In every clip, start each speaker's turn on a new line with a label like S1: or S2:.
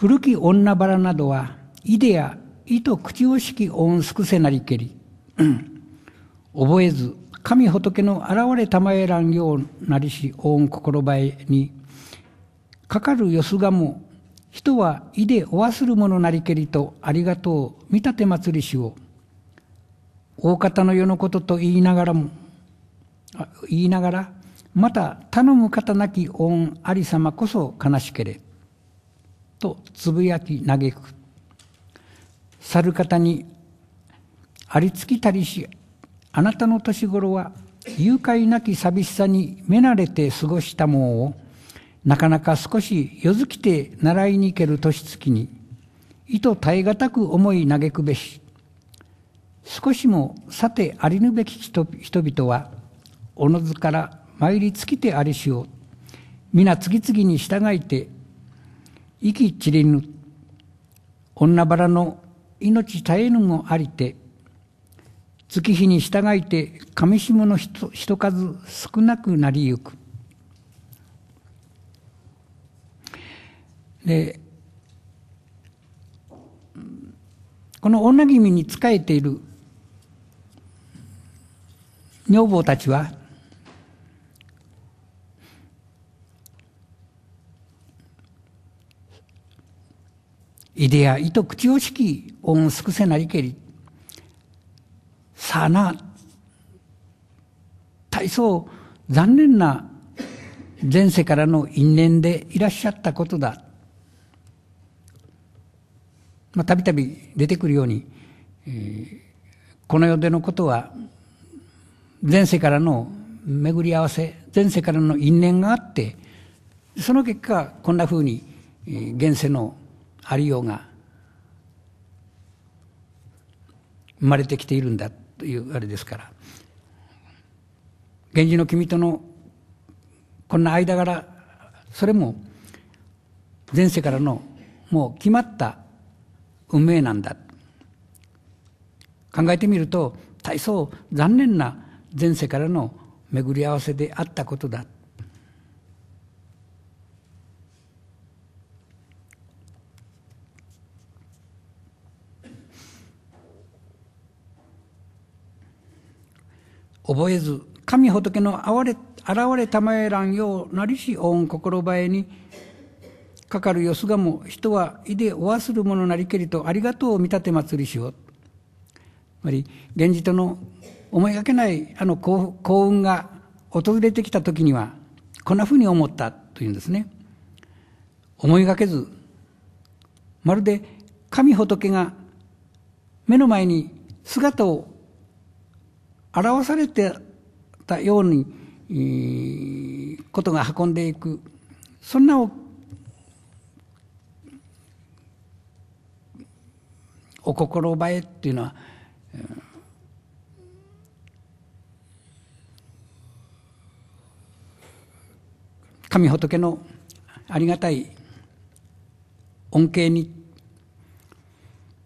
S1: 古き女バラなどは、いでや、いと口をしき恩すくせなりけり。覚えず、神仏の現れたまえらんようなりし恩心ばえに、かかるよすがも、人はいでおわするものなりけりとありがとう、見立て祭りしを、大方の世のことと言いながらも、言いながら、また頼む方なき恩ありさまこそ悲しけれ。とつぶやき嘆く。る方にありつきたりし、あなたの年頃は誘拐なき寂しさにめなれて過ごしたもんを、なかなか少し夜づきて習いに行ける年月に、意図耐え難く思い嘆くべし、少しもさてありぬべき人々は、おのずから参り尽きてありしを、皆次々に従いて息散りぬ女腹の命絶えぬもありて月日に従いてし下の人数少なくなりゆくでこの女君に仕えている女房たちはイデア、糸口をしき、恩尽くせなりけり。さあな、大層残念な前世からの因縁でいらっしゃったことだ。まあ、たびたび出てくるように、えー、この世でのことは、前世からの巡り合わせ、前世からの因縁があって、その結果、こんなふうに、えー、現世のありようが生まれてきているんだというあれですから源氏の君とのこんな間柄それも前世からのもう決まった運命なんだ考えてみると大層残念な前世からの巡り合わせであったことだ覚えず、神仏のあわれ、現れたまえらんようなりし恩心ばえに、かかるよすがも人はいでおわするものなりけりとありがとうを見立て祭りしよう。つまり、源氏との思いがけないあの幸運が訪れてきた時には、こんなふうに思ったというんですね。思いがけず、まるで神仏が目の前に姿を表されてたように、ことが運んでいくそんなお心映えっていうのは、神仏のありがたい恩恵に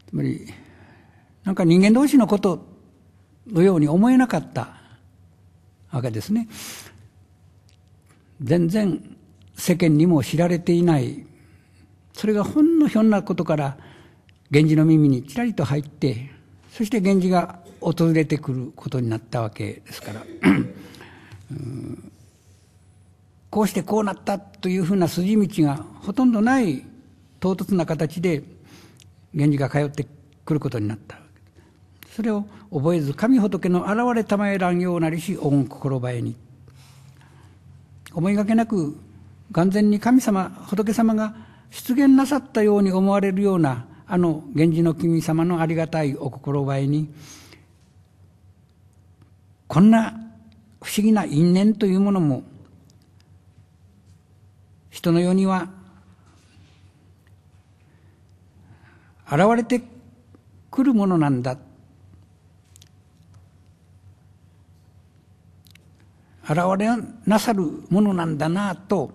S1: つまりなんか人間同士のことのように思えなかったわけですね。全然世間にも知られていない、それがほんのひょんなことから、源氏の耳にちらりと入って、そして源氏が訪れてくることになったわけですから、こうしてこうなったというふうな筋道がほとんどない唐突な形で源氏が通ってくることになった。それを覚えず神仏の現れたまえようなりし恩心ばえに思いがけなく眼前に神様仏様が出現なさったように思われるようなあの源氏の君様のありがたいお心ばえにこんな不思議な因縁というものも人の世には現れてくるものなんだ現れなさるものなんだなと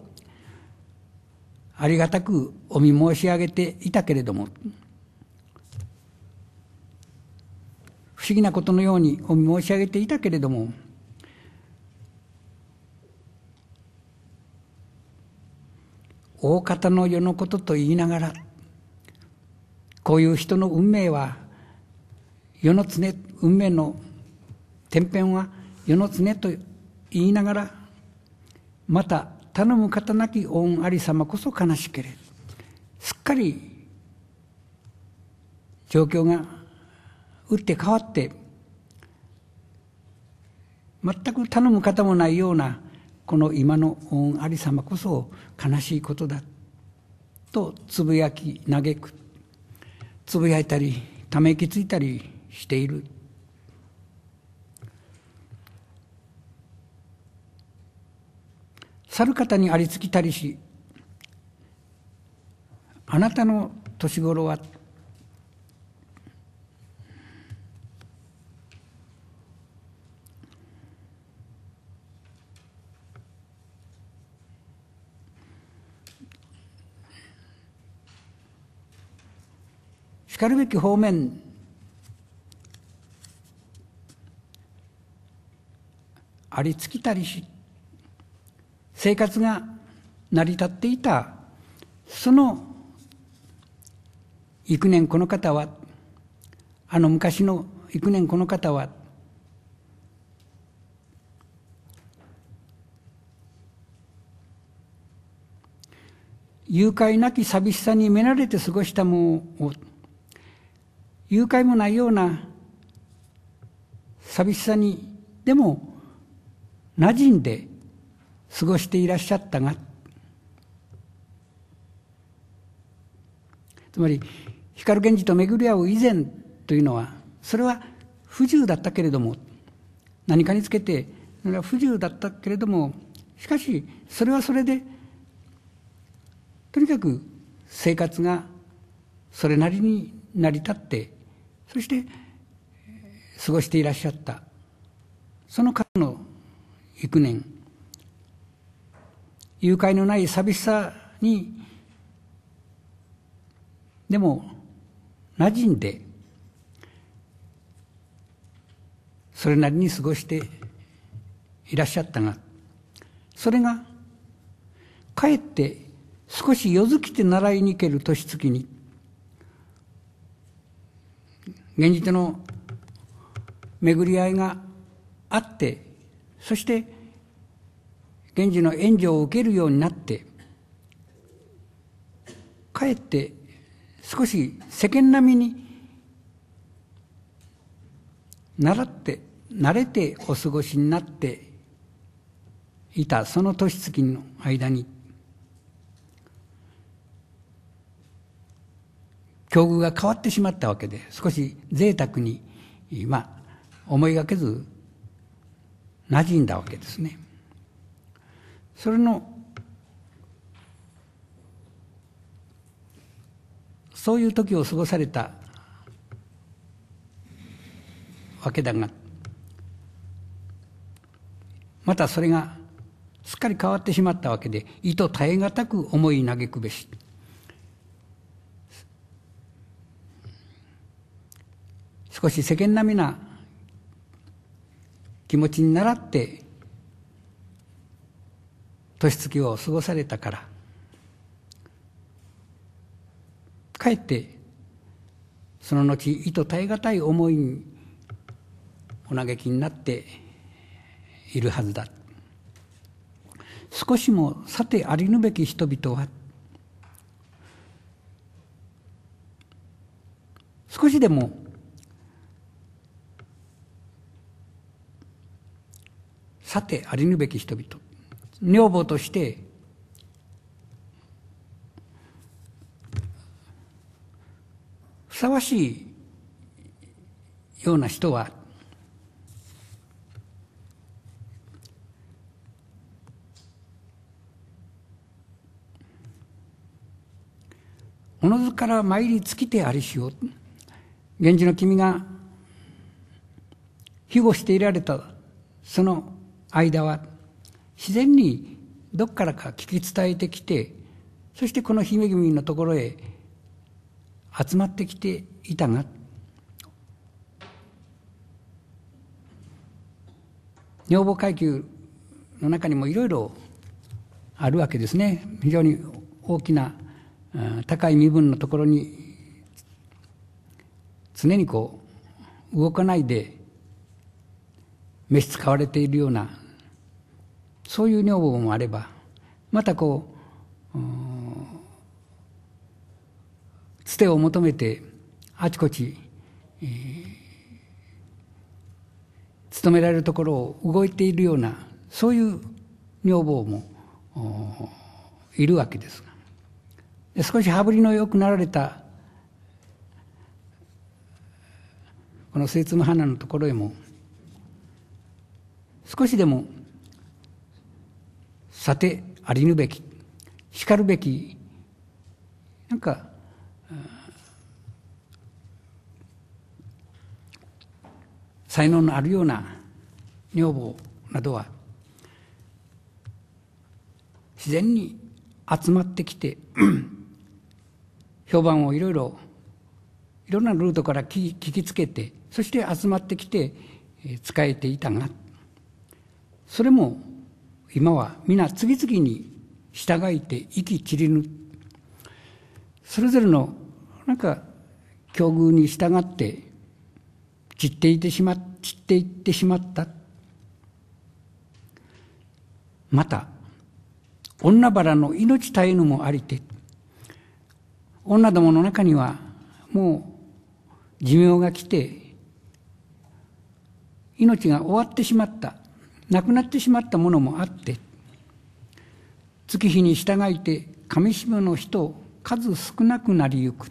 S1: ありがたくお見申し上げていたけれども不思議なことのようにお見申し上げていたけれども大方の世のことと言いながらこういう人の運命は世の常運命の天変は世の常と言いながらまた頼む方なき恩ありさまこそ悲しけれすっかり状況が打って変わって全く頼む方もないようなこの今の恩ありさまこそ悲しいことだとつぶやき嘆くつぶやいたりため息ついたりしている。猿方にありつきたりしあなたの年頃はしかるべき方面ありつきたりし生活が成り立っていたその幾年この方はあの昔の幾年この方は誘拐なき寂しさにめられて過ごしたもを誘拐もないような寂しさにでも馴染んで過ごしていらっしゃったがつまり光源氏と巡り合う以前というのはそれは不自由だったけれども何かにつけてそれは不自由だったけれどもしかしそれはそれでとにかく生活がそれなりに成り立ってそして過ごしていらっしゃったその去の幾年誘拐のない寂しさにでも馴染んでそれなりに過ごしていらっしゃったがそれがかえって少し夜月きて習いに行ける年月に現実の巡り合いがあってそして源氏の援助を受けるようになってかえって少し世間並みに習って慣れてお過ごしになっていたその年月の間に境遇が変わってしまったわけで少し贅沢に今思いがけず馴染んだわけですね。それのそういう時を過ごされたわけだがまたそれがすっかり変わってしまったわけで意図耐え難く思い嘆くべし少し世間並みな気持ちに倣って年月を過ごされたからかえってその後意図耐え難い思いにお嘆きになっているはずだ少しもさてありぬべき人々は少しでもさてありぬべき人々女房としてふさわしいような人はおのずから参り尽きてありしよう。源氏の君が庇護していられたその間は自然にどこからか聞き伝えてきてそしてこの姫君のところへ集まってきていたが女房階級の中にもいろいろあるわけですね非常に大きな高い身分のところに常にこう動かないで召使われているようなそういう女房もあればまたこうつてを求めてあちこち、えー、勤められるところを動いているようなそういう女房もいるわけですが少し羽振りの良くなられたこの末の花のところへも少しでもさてありぬべきしかるべきなんか才能のあるような女房などは自然に集まってきて評判をいろいろいろんなルートから聞きつけてそして集まってきて仕えていたがそれも今は皆次々に従いて息切りぬそれぞれのなんか境遇に従って散っていってしま散っていってしまったまた女腹の命たえぬもありて女どもの中にはもう寿命が来て命が終わってしまったなくなってしまったものもあって月日に従いて上島の人数少なくなりゆく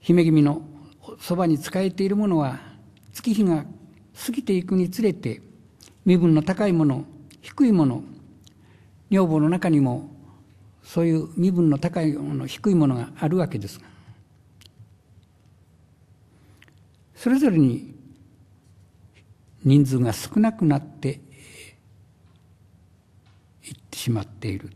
S1: 姫君のそばに仕えているものは月日が過ぎていくにつれて身分の高いもの低いもの女房の中にもそういう身分の高いもの低いものがあるわけですがそれぞれに人数が少なくなっていってしまっている